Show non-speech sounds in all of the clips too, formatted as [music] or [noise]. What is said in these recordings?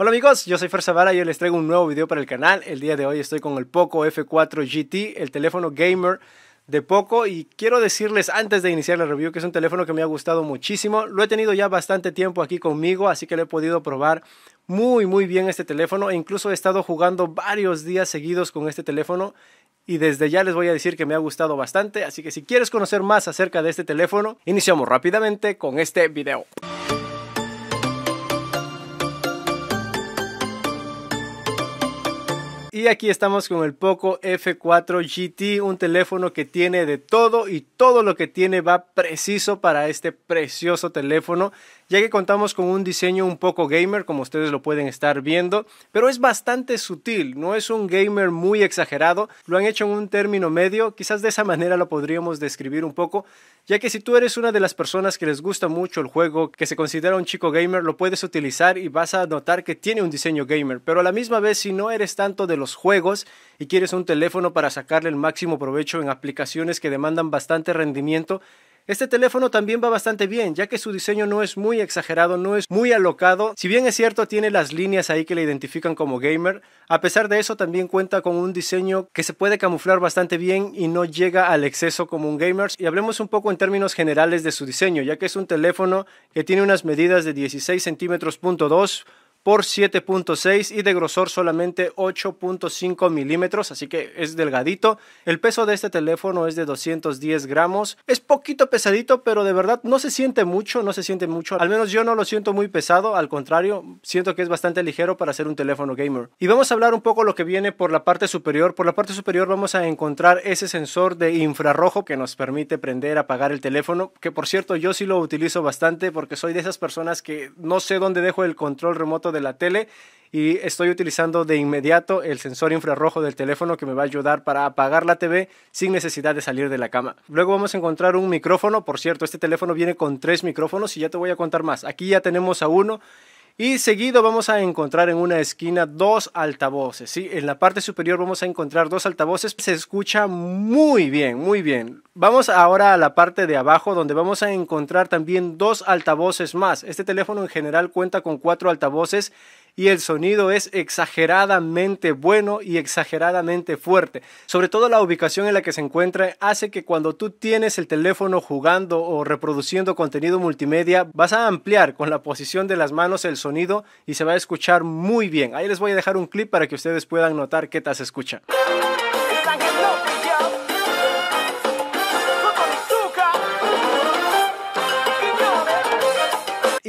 Hola amigos, yo soy Fer Zavala y hoy les traigo un nuevo video para el canal. El día de hoy estoy con el Poco F4 GT, el teléfono gamer de Poco y quiero decirles antes de iniciar la review que es un teléfono que me ha gustado muchísimo. Lo he tenido ya bastante tiempo aquí conmigo, así que lo he podido probar muy muy bien este teléfono e incluso he estado jugando varios días seguidos con este teléfono y desde ya les voy a decir que me ha gustado bastante, así que si quieres conocer más acerca de este teléfono, iniciamos rápidamente con este video. Y aquí estamos con el Poco F4 GT, un teléfono que tiene de todo y todo lo que tiene va preciso para este precioso teléfono ya que contamos con un diseño un poco gamer, como ustedes lo pueden estar viendo, pero es bastante sutil, no es un gamer muy exagerado, lo han hecho en un término medio, quizás de esa manera lo podríamos describir un poco, ya que si tú eres una de las personas que les gusta mucho el juego, que se considera un chico gamer, lo puedes utilizar y vas a notar que tiene un diseño gamer, pero a la misma vez si no eres tanto de los juegos y quieres un teléfono para sacarle el máximo provecho en aplicaciones que demandan bastante rendimiento, este teléfono también va bastante bien, ya que su diseño no es muy exagerado, no es muy alocado. Si bien es cierto, tiene las líneas ahí que le identifican como gamer, a pesar de eso también cuenta con un diseño que se puede camuflar bastante bien y no llega al exceso como un gamer. Y hablemos un poco en términos generales de su diseño, ya que es un teléfono que tiene unas medidas de 16 centímetros punto por 7.6 y de grosor solamente 8.5 milímetros, así que es delgadito. El peso de este teléfono es de 210 gramos. Es poquito pesadito, pero de verdad no se siente mucho, no se siente mucho. Al menos yo no lo siento muy pesado, al contrario, siento que es bastante ligero para ser un teléfono gamer. Y vamos a hablar un poco lo que viene por la parte superior. Por la parte superior vamos a encontrar ese sensor de infrarrojo que nos permite prender, apagar el teléfono, que por cierto yo sí lo utilizo bastante porque soy de esas personas que no sé dónde dejo el control remoto de la tele y estoy utilizando de inmediato el sensor infrarrojo del teléfono que me va a ayudar para apagar la TV sin necesidad de salir de la cama. Luego vamos a encontrar un micrófono, por cierto, este teléfono viene con tres micrófonos y ya te voy a contar más. Aquí ya tenemos a uno y seguido vamos a encontrar en una esquina dos altavoces. ¿sí? En la parte superior vamos a encontrar dos altavoces. Se escucha muy bien, muy bien. Vamos ahora a la parte de abajo donde vamos a encontrar también dos altavoces más. Este teléfono en general cuenta con cuatro altavoces y el sonido es exageradamente bueno y exageradamente fuerte. Sobre todo la ubicación en la que se encuentra hace que cuando tú tienes el teléfono jugando o reproduciendo contenido multimedia, vas a ampliar con la posición de las manos el sonido y se va a escuchar muy bien. Ahí les voy a dejar un clip para que ustedes puedan notar qué tal se escucha.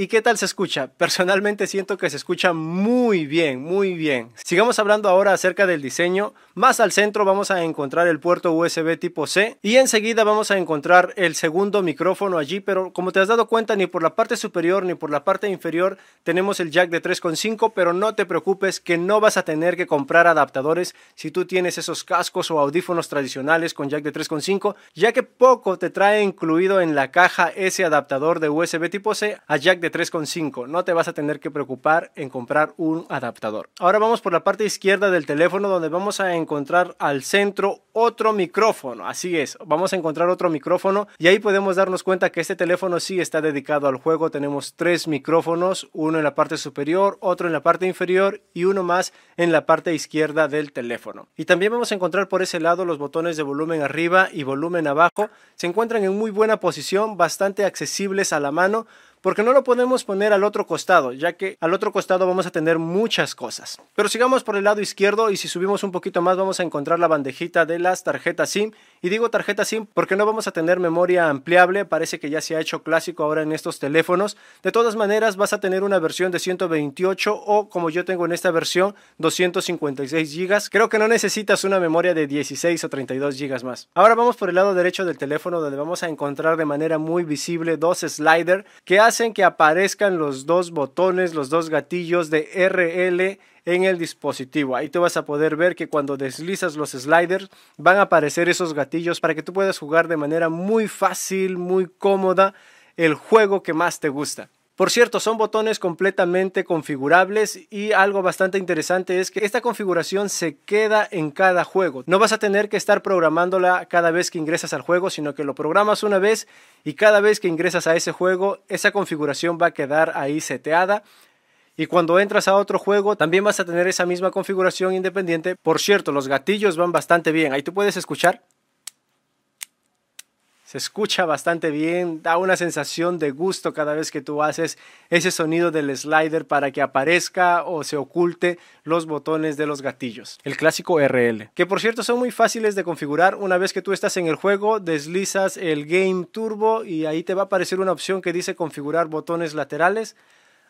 ¿Y qué tal se escucha? Personalmente siento que se escucha muy bien, muy bien. Sigamos hablando ahora acerca del diseño. Más al centro vamos a encontrar el puerto USB tipo C y enseguida vamos a encontrar el segundo micrófono allí, pero como te has dado cuenta ni por la parte superior ni por la parte inferior tenemos el jack de 3.5, pero no te preocupes que no vas a tener que comprar adaptadores si tú tienes esos cascos o audífonos tradicionales con jack de 3.5, ya que poco te trae incluido en la caja ese adaptador de USB tipo C a jack de 3.5. No te vas a tener que preocupar en comprar un adaptador. Ahora vamos por la parte izquierda del teléfono donde vamos a encontrar al centro otro micrófono. Así es, vamos a encontrar otro micrófono y ahí podemos darnos cuenta que este teléfono sí está dedicado al juego. Tenemos tres micrófonos, uno en la parte superior, otro en la parte inferior y uno más en la parte izquierda del teléfono. Y también vamos a encontrar por ese lado los botones de volumen arriba y volumen abajo. Se encuentran en muy buena posición, bastante accesibles a la mano porque no lo podemos poner al otro costado, ya que al otro costado vamos a tener muchas cosas. Pero sigamos por el lado izquierdo y si subimos un poquito más vamos a encontrar la bandejita de las tarjetas SIM. Y digo tarjeta SIM porque no vamos a tener memoria ampliable, parece que ya se ha hecho clásico ahora en estos teléfonos. De todas maneras vas a tener una versión de 128 o como yo tengo en esta versión 256 GB. Creo que no necesitas una memoria de 16 o 32 GB más. Ahora vamos por el lado derecho del teléfono donde vamos a encontrar de manera muy visible dos slider que hacen que aparezcan los dos botones, los dos gatillos de RL en el dispositivo. Ahí te vas a poder ver que cuando deslizas los sliders van a aparecer esos gatillos para que tú puedas jugar de manera muy fácil, muy cómoda el juego que más te gusta. Por cierto, son botones completamente configurables y algo bastante interesante es que esta configuración se queda en cada juego. No vas a tener que estar programándola cada vez que ingresas al juego, sino que lo programas una vez y cada vez que ingresas a ese juego, esa configuración va a quedar ahí seteada. Y cuando entras a otro juego, también vas a tener esa misma configuración independiente. Por cierto, los gatillos van bastante bien. Ahí tú puedes escuchar. Se escucha bastante bien, da una sensación de gusto cada vez que tú haces ese sonido del slider para que aparezca o se oculte los botones de los gatillos. El clásico RL, que por cierto son muy fáciles de configurar. Una vez que tú estás en el juego, deslizas el Game Turbo y ahí te va a aparecer una opción que dice configurar botones laterales.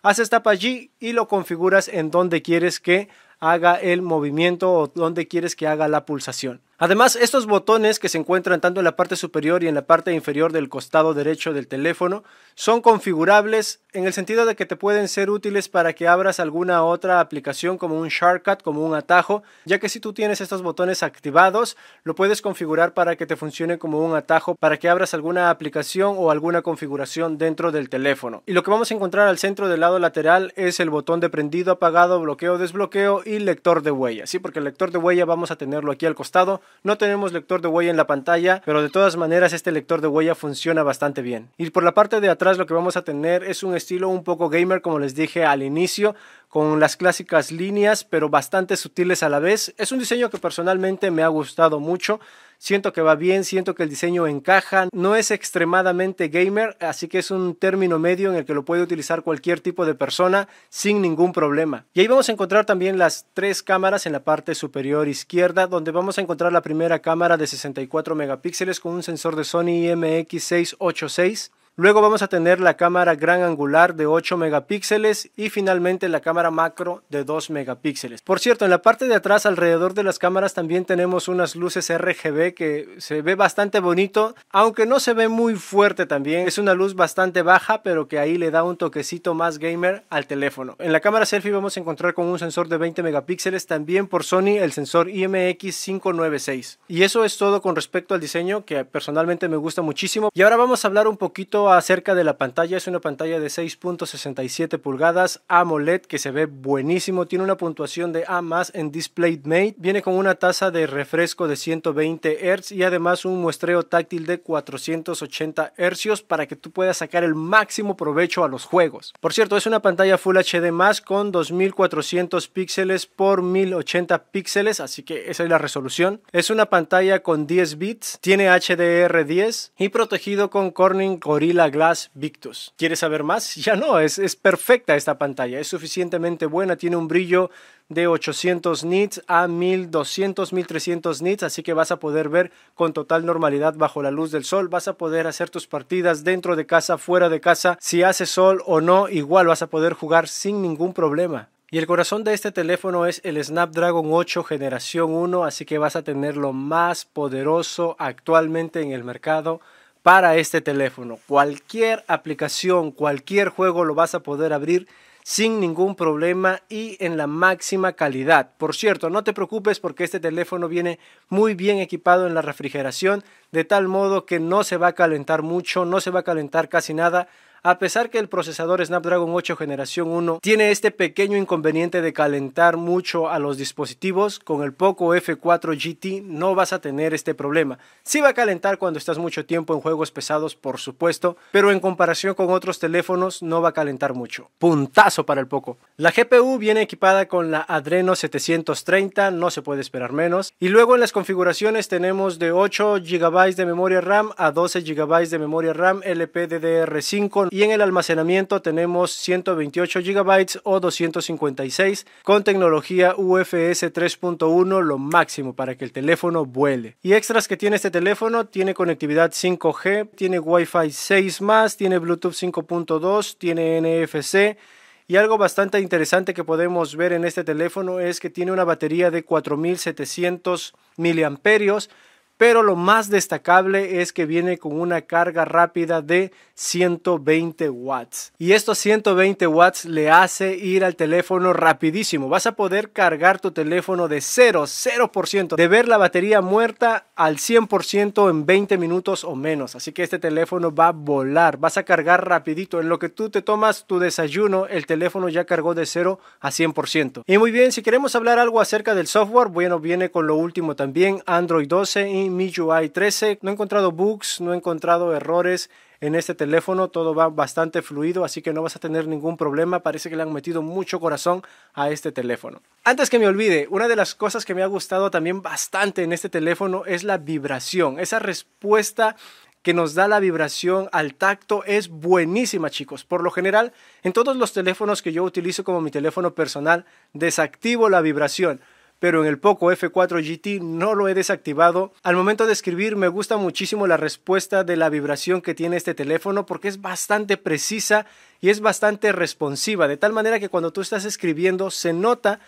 Haces tap allí y lo configuras en donde quieres que haga el movimiento o donde quieres que haga la pulsación. Además, estos botones que se encuentran tanto en la parte superior y en la parte inferior del costado derecho del teléfono son configurables en el sentido de que te pueden ser útiles para que abras alguna otra aplicación como un shortcut, como un atajo, ya que si tú tienes estos botones activados, lo puedes configurar para que te funcione como un atajo, para que abras alguna aplicación o alguna configuración dentro del teléfono. Y lo que vamos a encontrar al centro del lado lateral es el botón de prendido, apagado, bloqueo, desbloqueo y lector de huella, ¿sí? Porque el lector de huella vamos a tenerlo aquí al costado no tenemos lector de huella en la pantalla, pero de todas maneras este lector de huella funciona bastante bien. Y por la parte de atrás lo que vamos a tener es un estilo un poco gamer como les dije al inicio, con las clásicas líneas, pero bastante sutiles a la vez. Es un diseño que personalmente me ha gustado mucho. Siento que va bien, siento que el diseño encaja, no es extremadamente gamer, así que es un término medio en el que lo puede utilizar cualquier tipo de persona sin ningún problema. Y ahí vamos a encontrar también las tres cámaras en la parte superior izquierda, donde vamos a encontrar la primera cámara de 64 megapíxeles con un sensor de Sony IMX686 Luego vamos a tener la cámara gran angular de 8 megapíxeles y finalmente la cámara macro de 2 megapíxeles. Por cierto, en la parte de atrás alrededor de las cámaras también tenemos unas luces RGB que se ve bastante bonito, aunque no se ve muy fuerte también. Es una luz bastante baja, pero que ahí le da un toquecito más gamer al teléfono. En la cámara selfie vamos a encontrar con un sensor de 20 megapíxeles, también por Sony el sensor IMX596. Y eso es todo con respecto al diseño que personalmente me gusta muchísimo. Y ahora vamos a hablar un poquito acerca de la pantalla, es una pantalla de 6.67 pulgadas AMOLED que se ve buenísimo, tiene una puntuación de A más en DisplayMate, viene con una tasa de refresco de 120 Hz y además un muestreo táctil de 480 Hz para que tú puedas sacar el máximo provecho a los juegos. Por cierto, es una pantalla Full HD más con 2400 píxeles por 1080 píxeles, así que esa es la resolución. Es una pantalla con 10 bits, tiene HDR10 y protegido con Corning Gorilla la Glass Victus. ¿Quieres saber más? [laughs] Ya no, es, es perfecta esta pantalla, es suficientemente buena, tiene un brillo de 800 nits a 1200, 1300 nits, así que vas a poder ver con total normalidad bajo la luz del sol, vas a poder hacer tus partidas dentro de casa, fuera de casa, si hace sol o no, igual vas a poder jugar sin ningún problema. Y el corazón de este teléfono es el Snapdragon 8 generación 1, así que vas a tener lo más poderoso actualmente en el mercado para este teléfono. Cualquier aplicación, cualquier juego lo vas a poder abrir sin ningún problema y en la máxima calidad. Por cierto, no te preocupes porque este teléfono viene muy bien equipado en la refrigeración, de tal modo que no se va a calentar mucho, no se va a calentar casi nada, a pesar que el procesador Snapdragon 8 generación 1 tiene este pequeño inconveniente de calentar mucho a los dispositivos, con el Poco F4 GT no vas a tener este problema. Sí va a calentar cuando estás mucho tiempo en juegos pesados, por supuesto, pero en comparación con otros teléfonos no va a calentar mucho. Puntazo para el Poco. La GPU viene equipada con la Adreno 730, no se puede esperar menos. Y luego en las configuraciones tenemos de 8 GB de memoria RAM a 12 GB de memoria RAM LPDDR5 y en el almacenamiento tenemos 128 GB o 256 con tecnología UFS 3.1 lo máximo para que el teléfono vuele. Y extras que tiene este teléfono, tiene conectividad 5G, tiene Wi-Fi 6 más, tiene Bluetooth 5.2, tiene NFC. Y algo bastante interesante que podemos ver en este teléfono es que tiene una batería de 4700 mAh pero lo más destacable es que viene con una carga rápida de 120 watts. Y estos 120 watts le hace ir al teléfono rapidísimo. Vas a poder cargar tu teléfono de 0, 0%, de ver la batería muerta al 100% en 20 minutos o menos. Así que este teléfono va a volar, vas a cargar rapidito. En lo que tú te tomas tu desayuno, el teléfono ya cargó de 0 a 100%. Y muy bien, si queremos hablar algo acerca del software, bueno, viene con lo último también, Android 12 y MIUI 13. No he encontrado bugs, no he encontrado errores en este teléfono. Todo va bastante fluido, así que no vas a tener ningún problema. Parece que le han metido mucho corazón a este teléfono. Antes que me olvide, una de las cosas que me ha gustado también bastante en este teléfono es la vibración, esa respuesta que nos da la vibración al tacto es buenísima chicos. Por lo general, en todos los teléfonos que yo utilizo como mi teléfono personal, desactivo la vibración pero en el Poco F4 GT no lo he desactivado. Al momento de escribir me gusta muchísimo la respuesta de la vibración que tiene este teléfono porque es bastante precisa y es bastante responsiva, de tal manera que cuando tú estás escribiendo se nota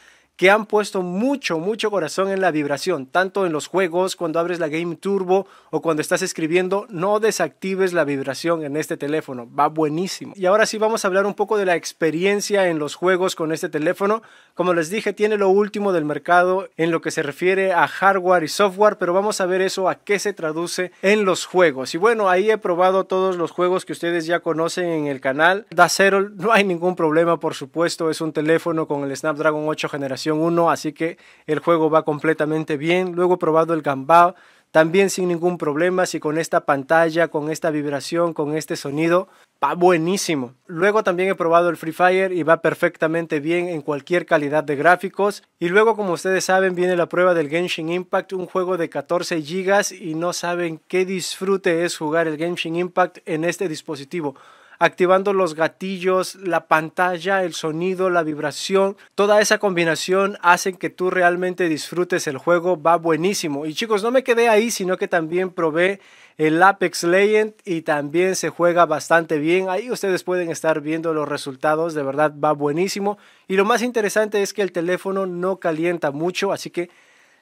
que han puesto mucho, mucho corazón en la vibración, tanto en los juegos, cuando abres la Game Turbo o cuando estás escribiendo, no desactives la vibración en este teléfono, va buenísimo. Y ahora sí vamos a hablar un poco de la experiencia en los juegos con este teléfono. Como les dije, tiene lo último del mercado en lo que se refiere a hardware y software, pero vamos a ver eso a qué se traduce en los juegos. Y bueno, ahí he probado todos los juegos que ustedes ya conocen en el canal. Da cero, no hay ningún problema, por supuesto, es un teléfono con el Snapdragon 8 generación así que el juego va completamente bien. Luego he probado el Gambao también sin ningún problema, si con esta pantalla, con esta vibración, con este sonido, va buenísimo. Luego también he probado el Free Fire y va perfectamente bien en cualquier calidad de gráficos. Y luego, como ustedes saben, viene la prueba del Genshin Impact, un juego de 14 GB y no saben qué disfrute es jugar el Genshin Impact en este dispositivo activando los gatillos, la pantalla, el sonido, la vibración, toda esa combinación hacen que tú realmente disfrutes el juego, va buenísimo. Y chicos, no me quedé ahí, sino que también probé el Apex Legend y también se juega bastante bien. Ahí ustedes pueden estar viendo los resultados, de verdad va buenísimo. Y lo más interesante es que el teléfono no calienta mucho, así que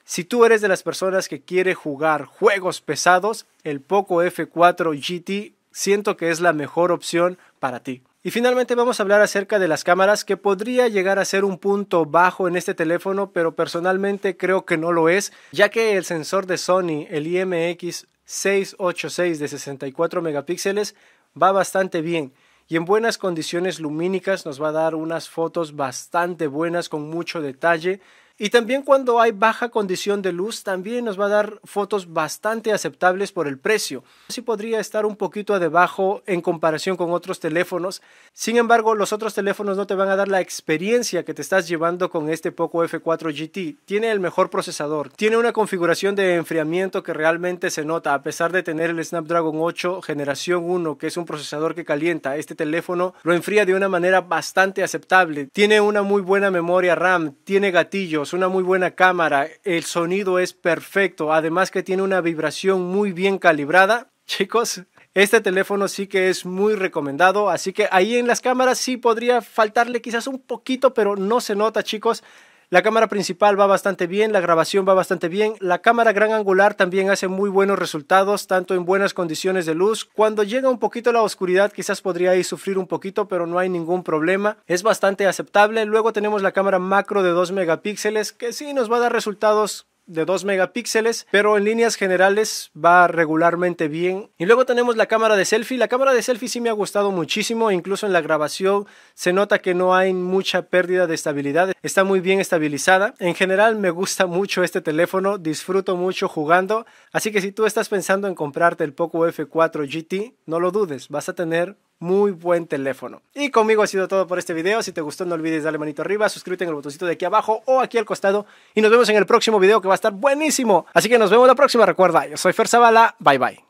si tú eres de las personas que quiere jugar juegos pesados, el Poco F4 GT siento que es la mejor opción para ti. Y finalmente vamos a hablar acerca de las cámaras que podría llegar a ser un punto bajo en este teléfono, pero personalmente creo que no lo es, ya que el sensor de Sony, el IMX 686 de 64 megapíxeles, va bastante bien y en buenas condiciones lumínicas nos va a dar unas fotos bastante buenas con mucho detalle y también cuando hay baja condición de luz, también nos va a dar fotos bastante aceptables por el precio. Sí podría estar un poquito debajo en comparación con otros teléfonos. Sin embargo, los otros teléfonos no te van a dar la experiencia que te estás llevando con este Poco F4 GT. Tiene el mejor procesador, tiene una configuración de enfriamiento que realmente se nota, a pesar de tener el Snapdragon 8 generación 1, que es un procesador que calienta. Este teléfono lo enfría de una manera bastante aceptable. Tiene una muy buena memoria RAM, tiene gatillos una muy buena cámara, el sonido es perfecto, además que tiene una vibración muy bien calibrada. [laughs] Chicos, este teléfono sí que es muy recomendado, así que ahí en las cámaras sí podría faltarle quizás un poquito, pero no se nota, chicos. La cámara principal va bastante bien, la grabación va bastante bien, la cámara gran angular también hace muy buenos resultados, tanto en buenas condiciones de luz, cuando llega un poquito la oscuridad quizás podríais sufrir un poquito, pero no hay ningún problema, es bastante aceptable, luego tenemos la cámara macro de 2 megapíxeles que sí nos va a dar resultados de 2 megapíxeles, pero en líneas generales va regularmente bien. Y luego tenemos la cámara de selfie. La cámara de selfie sí me ha gustado muchísimo, incluso en la grabación se nota que no hay mucha pérdida de estabilidad, está muy bien estabilizada. En general me gusta mucho este teléfono, disfruto mucho jugando, así que si tú estás pensando en comprarte el Poco F4 GT, no lo dudes, vas a tener muy buen teléfono. Y conmigo ha sido todo por este video. Si te gustó no olvides darle manito arriba, suscríbete en el botoncito de aquí abajo o aquí al costado. Y nos vemos en el próximo video que va a estar buenísimo. Así que nos vemos la próxima. Recuerda, yo soy Fer Zavala. Bye bye.